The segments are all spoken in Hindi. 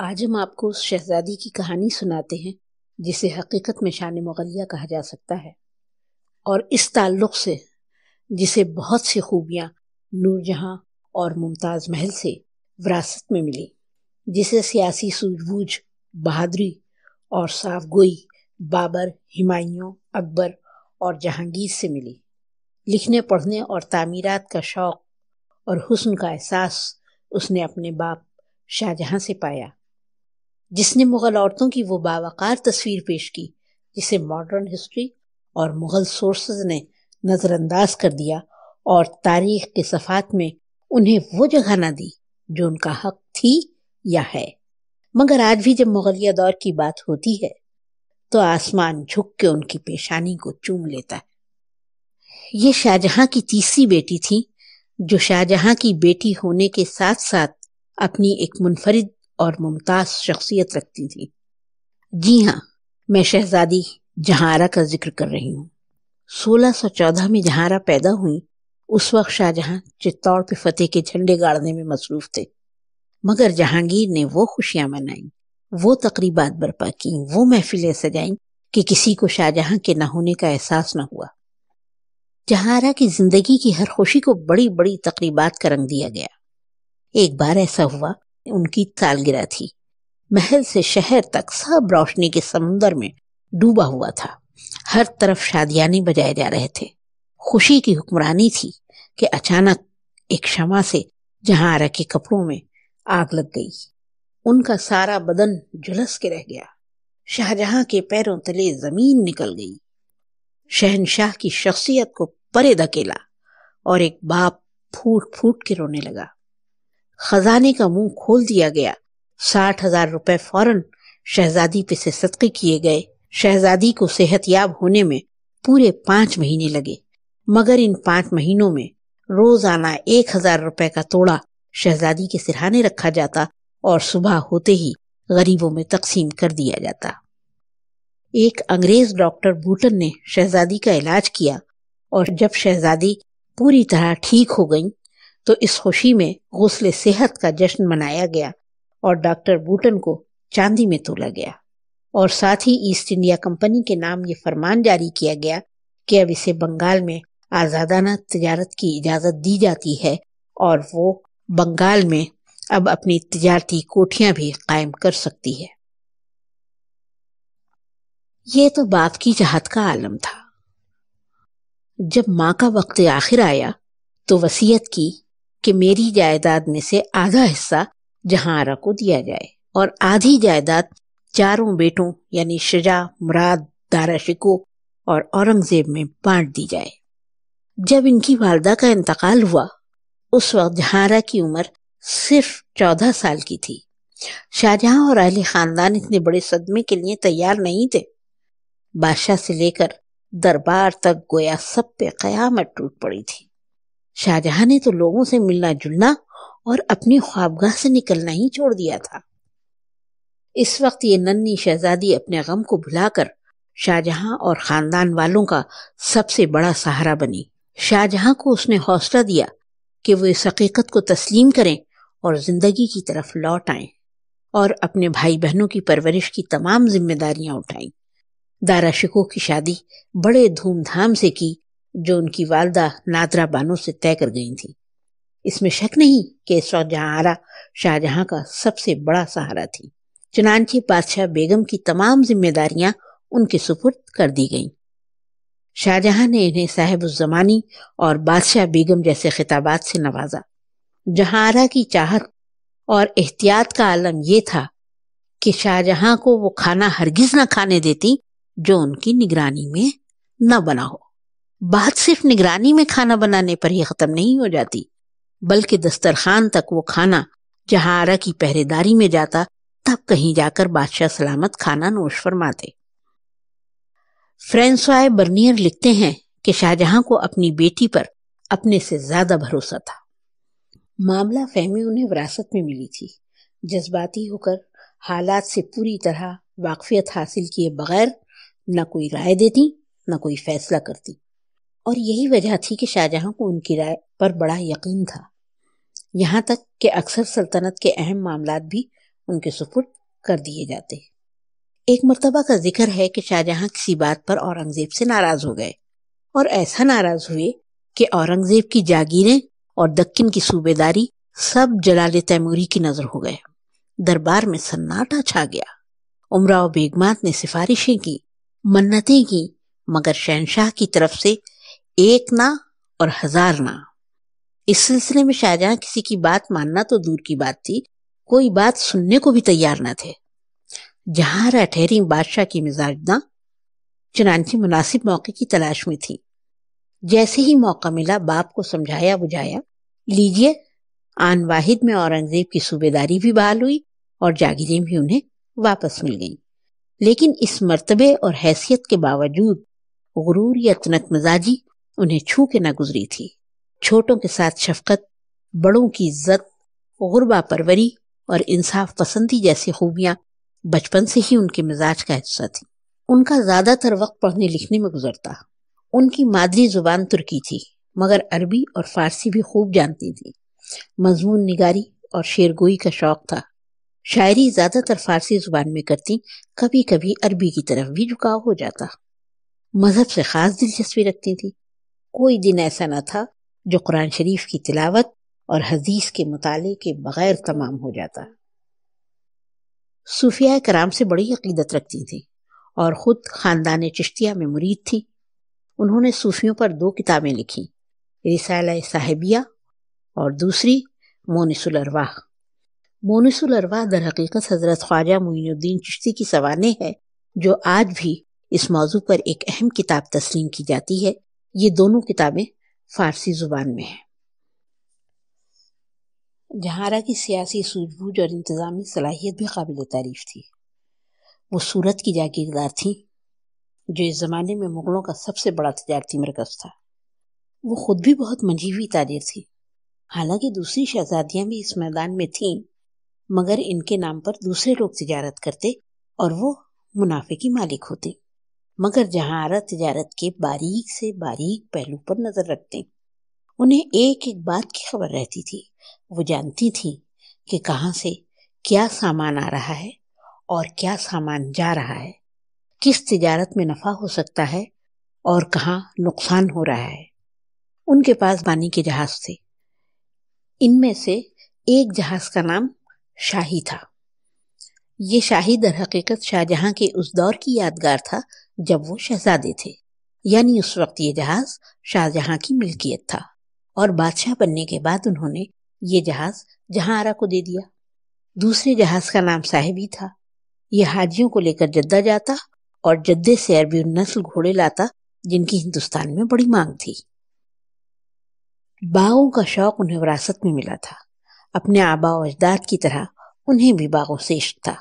आज हम आपको उस शहजादी की कहानी सुनाते हैं जिसे हकीकत में शान मुगलिया कहा जा सकता है और इस ताल्लुक़ से जिसे बहुत सी खूबियाँ नूरजहाँ और मुमताज़ महल से विरासत में मिली जिसे सियासी सूझबूझ बहादुरी और साफ गोई बाबर हिमायों अकबर और जहांगीर से मिली लिखने पढ़ने और तामीरात का शौक़ और हुस्न का एहसास उसने अपने बाप शाहजहाँ से पाया जिसने मुग़ल औरतों की वो बावकार तस्वीर पेश की जिसे मॉडर्न हिस्ट्री और मुग़ल सोर्सेज ने नज़रअंदाज कर दिया और तारीख के सफ़ात में उन्हें वो जगह ना दी जो उनका हक थी या है मगर आज भी जब मुग़लिया दौर की बात होती है तो आसमान झुक के उनकी पेशानी को चूम लेता है ये शाहजहां की तीसरी बेटी थी जो शाहजहां की बेटी होने के साथ साथ अपनी एक मुनफरिद और मुमताज शख्सियत रखती थी जी हाँ मैं शहजादी जहारा का जिक्र कर रही हूँ 1614 में जहारा पैदा हुई उस वक्त शाहजहां चित्तौड़ पे फतेह के झंडे गाड़ने में मसरूफ थे मगर जहांगीर ने वो खुशियां मनाई वो तकरीबात बर्पा की वो महफिलें सजाई कि किसी को शाहजहां के ना होने का एहसास ना हुआ जहारा की जिंदगी की हर खुशी को बड़ी बड़ी तकरीबात का रंग दिया गया एक बार ऐसा हुआ उनकी सालगिरह थी महल से शहर तक सब रोशनी के समुन्दर में डूबा हुआ था हर तरफ शादियाने बजाए जा रहे थे खुशी की हुक्मरानी थी कि अचानक एक क्षमा से जहां आरा के कपड़ों में आग लग गई उनका सारा बदन झुलस के रह गया शाहजहां के पैरों तले जमीन निकल गई शहनशाह की शख्सियत को परे धकेला और एक बाप फूट फूट के रोने लगा खजाने का मुंह खोल दिया गया साठ हजार रुपए फौरन शहजादी पे से सदके किए गए शहजादी को सेहत याब होने में पूरे पांच महीने लगे मगर इन पांच महीनों में रोजाना एक हजार रुपए का तोड़ा शहजादी के सिरहाने रखा जाता और सुबह होते ही गरीबों में तकसीम कर दिया जाता एक अंग्रेज डॉक्टर बूटन ने शहजादी का इलाज किया और जब शहजादी पूरी तरह ठीक हो गई तो इस खुशी में गौसल सेहत का जश्न मनाया गया और डॉक्टर बूटन को चांदी में तोला गया और साथ ही ईस्ट इंडिया कंपनी के नाम ये फरमान जारी किया गया कि अब इसे बंगाल में आज़ादाना तजारत की इजाज़त दी जाती है और वो बंगाल में अब अपनी तजारती कोठियां भी कायम कर सकती है ये तो बाप की चाहत का आलम था जब माँ का वक्त आखिर आया तो वसीयत की कि मेरी जायदाद में से आधा हिस्सा जहां को दिया जाए और आधी जायदाद चारों बेटों यानी शजा मुराद दारा शिको और औरंगजेब में बांट दी जाए जब इनकी वालदा का इंतकाल हुआ उस वक्त जहारा की उम्र सिर्फ चौदह साल की थी शाहजहां और अहली खानदान इतने बड़े सदमे के लिए तैयार नहीं थे बादशाह से लेकर दरबार तक गोया सब पे कयामत टूट पड़ी थी शाहजहां ने तो लोगों से मिलना जुलना और अपनी ख्वाबगाह से निकलना ही छोड़ दिया था इस वक्त ये नन्ही शहजादी अपने गम को भुलाकर शाहजहां और खानदान वालों का सबसे बड़ा सहारा बनी शाहजहां को उसने हौसला दिया कि वो इस हकीकत को तस्लीम करें और जिंदगी की तरफ लौट आए और अपने भाई बहनों की परवरिश की तमाम जिम्मेदारियां उठाई दारा शिकोह की शादी बड़े धूमधाम से की जो उनकी वालदा नादरा बानो से तय कर गई थी इसमें शक नहीं कि शाहजहां आरा शाहजहां का सबसे बड़ा सहारा थी चुनानचे बादशाह बेगम की तमाम जिम्मेदारियां उनके सुपुर्द कर दी गईं शाहजहां ने इन्हें साहेब जमानी और बादशाह बेगम जैसे खिताबात से नवाजा जहारा की चाहत और एहतियात का आलम यह था कि शाहजहां को वो खाना हरगिज न खाने देती जो उनकी निगरानी में न बना हो बात सिर्फ निगरानी में खाना बनाने पर ही खत्म नहीं हो जाती बल्कि दस्तरखान तक वो खाना जहां आरा की पहरेदारी में जाता तब कहीं जाकर बादशाह सलामत खाना नोश फरमाते फ्रेंसवाय बर्नियर लिखते हैं कि शाहजहां को अपनी बेटी पर अपने से ज्यादा भरोसा था मामला फहमी उन्हें विरासत में मिली थी जज्बाती होकर हालात से पूरी तरह वाकफियत हासिल किए बगैर न कोई राय देती न कोई फैसला करती और यही वजह थी कि शाहजहां को उनकी राय पर बड़ा यकीन था यहाँ तक कि अक्सर सल्तनत के अहम मामला भी उनके सुपुर्द कर दिए जाते एक मरतबा का जिक्र है कि शाहजहां किसी बात पर औरंगजेब से नाराज हो गए और ऐसा नाराज हुए कि औरंगजेब की जागीरें और दक्किन की सूबेदारी सब जलाल तैमूरी की नजर हो गए दरबार में सन्नाटा छा गया उमराव बेगमात ने सिफारिशें की मन्नतें की मगर शहनशाह की तरफ से एक ना और हजार ना इस सिलसिले में शाहजहां किसी की बात मानना तो दूर की बात थी कोई बात सुनने को भी तैयार न थे जहां रह ठहरी बादशाह की ना चुनानची मुनासिब मौके की तलाश में थी जैसे ही मौका मिला बाप को समझाया बुझाया लीजिए आन वाहिद में औरंगजेब की सूबेदारी भी बहाल हुई और जागीरें भी उन्हें वापस मिल गईं लेकिन इस मर्तबे और हैसियत के बावजूद गुरूर या तनक मिजाजी उन्हें छू के ना गुजरी थी छोटों के साथ शफकत बड़ों की इज्जत गुरबा परवरी और इंसाफ पसंदी जैसी खूबियाँ बचपन से ही उनके मिजाज का हिस्सा थी उनका ज़्यादातर वक्त पढ़ने लिखने में गुजरता उनकी मादरी जुबान तुर्की थी मगर अरबी और फारसी भी खूब जानती थी मजमून निगारी और शेरगोई का शौक था शायरी ज़्यादातर फारसी जुबान में करती कभी कभी अरबी की तरफ भी झुकाव हो जाता मज़हब से ख़ास दिलचस्पी रखती थी कोई दिन ऐसा न था जो कुरान शरीफ की तिलावत और हदीस के मुताले के बगैर तमाम हो जाता सूफिया कराम से बड़ी अकीदत रखती थी और ख़ुद ख़ानदान चिश्तिया में मुरीद थी उन्होंने सूफियों पर दो किताबें लिखी रिसाला साहिबिया और दूसरी मोनसुल अरवाह मोनसुल अरवाह दर हकीकत हज़रत ख्वाजा मोनुद्दीन चिश्ती की सवाने है जो आज भी इस मौजू पर एक अहम किताब तस्लीम की जाती है ये दोनों किताबें फारसी ज़ुबान में हैं जहारा की सियासी सूझबूझ और इंतज़ामी सलाहियत भी काबिल तारीफ थी वो सूरत की जागीरदार थी जो इस ज़माने में मुग़लों का सबसे बड़ा तजारती मरकज़ था वो खुद भी बहुत मंजीवी ताजिर थी हालांकि दूसरी शहजादियाँ भी इस मैदान में थीं मगर इनके नाम पर दूसरे लोग तजारत करते और वो मुनाफे की मालिक होते मगर जहां आरा तजारत के बारीक से बारीक पहलू पर नज़र रखते उन्हें एक एक बात की खबर रहती थी वो जानती थी कि कहाँ से क्या सामान आ रहा है और क्या सामान जा रहा है किस तजारत में नफ़ा हो सकता है और कहाँ नुकसान हो रहा है उनके पास बानी के जहाज़ थे इनमें से एक जहाज़ का नाम शाही था ये शाही दर हकीकत शाहजहां के उस दौर की यादगार था जब वो शहजादे थे यानी उस वक्त ये जहाज शाहजहां की मिल्कियत था और बादशाह बनने के बाद उन्होंने ये जहाज जहां आरा को दे दिया दूसरे जहाज का नाम साहेबी था यह हाजियों को लेकर जद्दा जाता और जद्दे से अरबी नस्ल घोड़े लाता जिनकी हिंदुस्तान में बड़ी मांग थी बागों का शौक उन्हें विरासत में मिला था अपने आबा अजदाद की तरह उन्हें भी बागों से इश्क था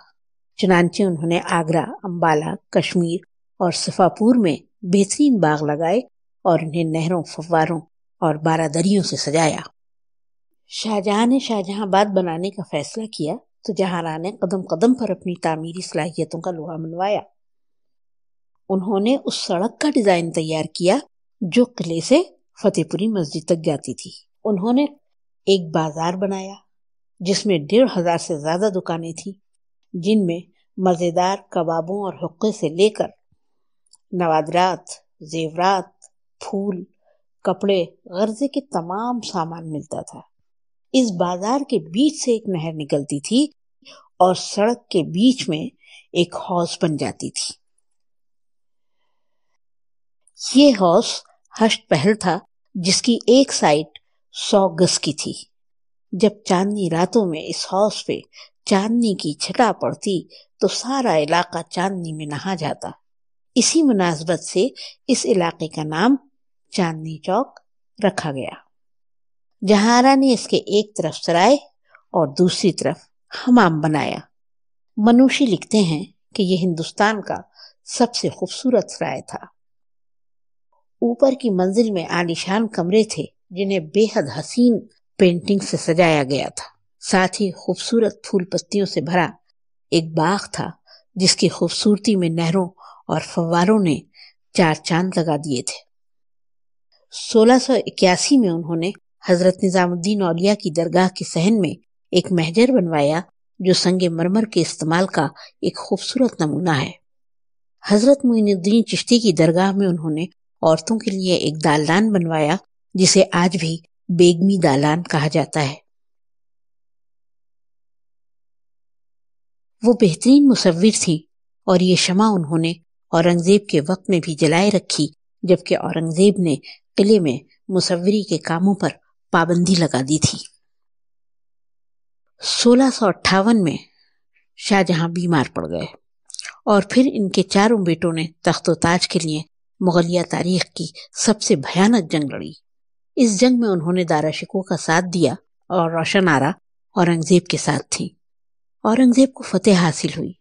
चुनाचे उन्होंने आगरा अम्बाला कश्मीर और सफापुर में बेहतरीन बाग लगाए और इन्हें नहरों फव्वारों और बारादरियों से सजाया शाहजहां ने शाहजहांबाद बनाने का फैसला किया तो जहारा ने कदम कदम पर अपनी तामीरी सलाहियतों का लोहा मनवाया उन्होंने उस सड़क का डिज़ाइन तैयार किया जो किले से फतेहपुरी मस्जिद तक जाती थी उन्होंने एक बाजार बनाया जिसमें डेढ़ हजार से ज़्यादा दुकानें थी जिनमें मज़ेदार कबाबों और हुक्के से लेकर नवादरात जेवरात फूल कपड़े गर्जे के तमाम सामान मिलता था इस बाजार के बीच से एक नहर निकलती थी और सड़क के बीच में एक हौस बन जाती थी ये हौस हष्ट पहल था जिसकी एक साइड सौ गज की थी जब चांदनी रातों में इस हौस पे चांदनी की छटा पड़ती तो सारा इलाका चांदनी में नहा जाता इसी मुनासबत से इस इलाके का नाम चांदनी चौक रखा गया जहारा ने इसके एक तरफ सराय और दूसरी तरफ हमाम बनाया मनुषी लिखते हैं कि यह हिंदुस्तान का सबसे खूबसूरत सराय था ऊपर की मंजिल में आलिशान कमरे थे जिन्हें बेहद हसीन पेंटिंग से सजाया गया था साथ ही खूबसूरत फूल पत्तियों से भरा एक बाग था जिसकी खूबसूरती में नहरों और फवारों ने चार चांद लगा दिए थे 1681 में उन्होंने हजरत निजामुद्दीन औलिया की दरगाह के सहन में एक महजर बनवाया जो संगे मरमर के इस्तेमाल का एक खूबसूरत नमूना है हजरत मुइनुद्दीन चिश्ती की दरगाह में उन्होंने औरतों के लिए एक दालदान बनवाया जिसे आज भी बेगमी दालान कहा जाता है वो बेहतरीन मुसविर थी और ये शमा उन्होंने औरंगजेब के वक्त में भी जलाए रखी जबकि औरंगजेब ने किले में मुसवरी के कामों पर पाबंदी लगा दी थी सोलह में शाहजहां बीमार पड़ गए और फिर इनके चारों बेटों ने तख्तो ताज के लिए मुगलिया तारीख की सबसे भयानक जंग लड़ी इस जंग में उन्होंने दारा शिको का साथ दिया और रोशन आरा औरंगजेब के साथ थी औरंगजेब को फतेह हासिल हुई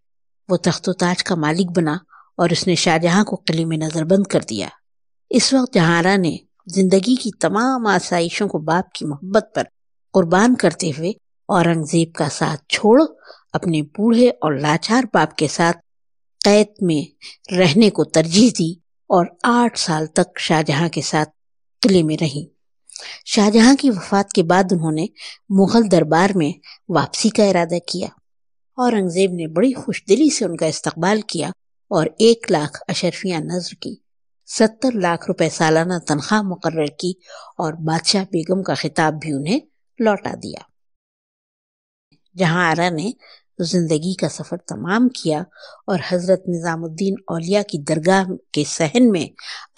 वो तख्तो ताज का मालिक बना और उसने शाहजहां को किले में नज़रबंद कर दिया इस वक्त जहारा ने जिंदगी की तमाम आसाइशों को बाप की मोहब्बत पर कुर्बान करते हुए औरंगजेब का साथ छोड़ अपने बूढ़े और लाचार बाप के साथ कैद में रहने को तरजीह दी और आठ साल तक शाहजहां के साथ किले में रही शाहजहां की वफात के बाद उन्होंने मुगल दरबार में वापसी का इरादा किया औरंगजेब ने बड़ी खुशदिली से उनका इस्तकबाल किया और एक लाख अशरफिया नजर की सत्तर लाख रुपए सालाना तनख्वाह मुकर की और बादशाह बेगम का खिताब भी उन्हें लौटा दिया जहां आरा ने जिंदगी का सफर तमाम किया और हजरत निज़ामुद्दीन औलिया की दरगाह के सहन में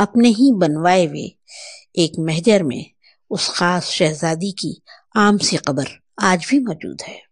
अपने ही बनवाए हुए एक महजर में उस खास शहजादी की आम सी कबर आज भी मौजूद है